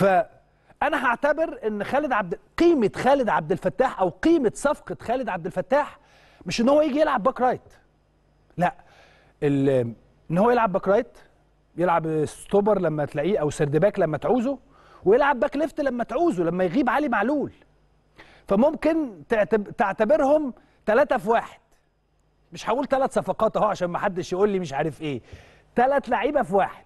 فانا هعتبر ان خالد عبد قيمه خالد عبد الفتاح او قيمه صفقه خالد عبد الفتاح مش ان هو يجي يلعب باك رايت لا ان هو يلعب باك رايت يلعب ستوبر لما تلاقيه او سرد باك لما تعوزه ويلعب باك ليفت لما تعوزه لما يغيب علي معلول فممكن تعتبرهم ثلاثة في واحد مش هقول ثلاث صفقات اهو عشان ما حدش يقول لي مش عارف ايه ثلاث لعيبه في واحد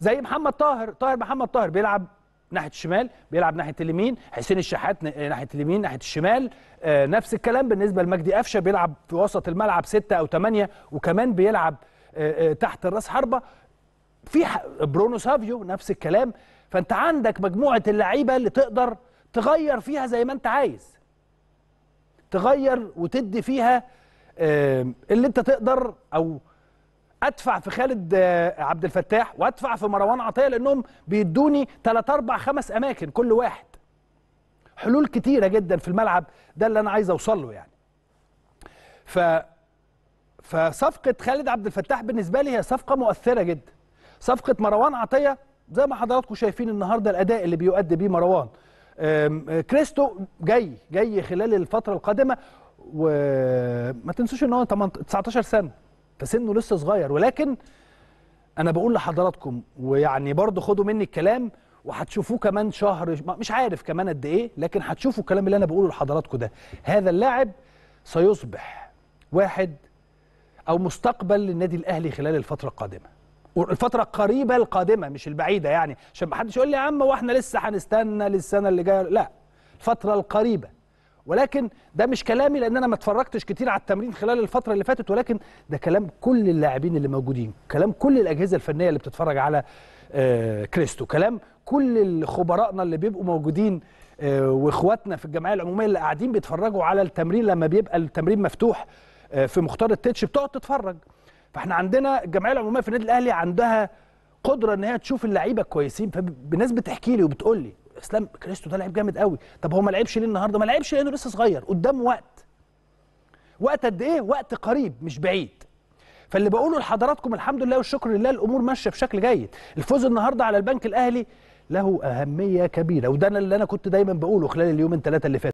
زي محمد طاهر طاهر محمد طاهر بيلعب ناحيه الشمال بيلعب ناحيه اليمين حسين الشحات ناحيه اليمين ناحيه الشمال آه نفس الكلام بالنسبه لمجدي قفشه بيلعب في وسط الملعب ستة او ثمانية وكمان بيلعب آه آه تحت الراس حربه في برونو سافيو نفس الكلام فانت عندك مجموعه اللعيبه اللي تقدر تغير فيها زي ما انت عايز تغير وتدي فيها آه، اللي انت تقدر او ادفع في خالد آه، عبد الفتاح وادفع في مروان عطيه لانهم بيدوني 3 4 5 اماكن كل واحد حلول كتيره جدا في الملعب ده اللي انا عايز اوصل له يعني ف فصفقه خالد عبد الفتاح بالنسبه لي هي صفقه مؤثره جدا صفقه مروان عطيه زي ما حضراتكم شايفين النهارده الاداء اللي بيؤدي بيه مروان كريستو جاي جاي خلال الفتره القادمه وما تنسوش ان هو 19 سنه فسنه لسه صغير ولكن انا بقول لحضراتكم ويعني برضه خدوا مني الكلام وهتشوفوه كمان شهر مش عارف كمان قد ايه لكن هتشوفوا الكلام اللي انا بقوله لحضراتكم ده هذا اللاعب سيصبح واحد او مستقبل للنادي الاهلي خلال الفتره القادمه الفتره القريبه القادمه مش البعيده يعني عشان ما حدش يقول لي يا عم واحنا لسه هنستنى للسنه اللي جايه لا الفتره القريبه ولكن ده مش كلامي لان انا ما اتفرجتش كتير على التمرين خلال الفتره اللي فاتت ولكن ده كلام كل اللاعبين اللي موجودين كلام كل الاجهزه الفنيه اللي بتتفرج على آه، كريستو كلام كل خبرائنا اللي بيبقوا موجودين آه، واخواتنا في الجمعيه العموميه اللي قاعدين بيتفرجوا على التمرين لما بيبقى التمرين مفتوح آه، في مختار التتش بتقعد تتفرج فاحنا عندنا الجمعيه العموميه في النادي الاهلي عندها قدره ان هي تشوف اللعيبه كويسين فالناس بتحكي لي وبتقول لي اسلام كريستو ده لعيب جامد قوي طب هو ما لعبش ليه النهارده ما لعبش لانه لسه صغير قدامه وقت وقت قد ايه وقت قريب مش بعيد فاللي بقوله لحضراتكم الحمد لله والشكر لله الامور ماشيه بشكل جيد الفوز النهارده على البنك الاهلي له اهميه كبيره وده اللي انا كنت دايما بقوله خلال اليومين ثلاثه اللي فاتوا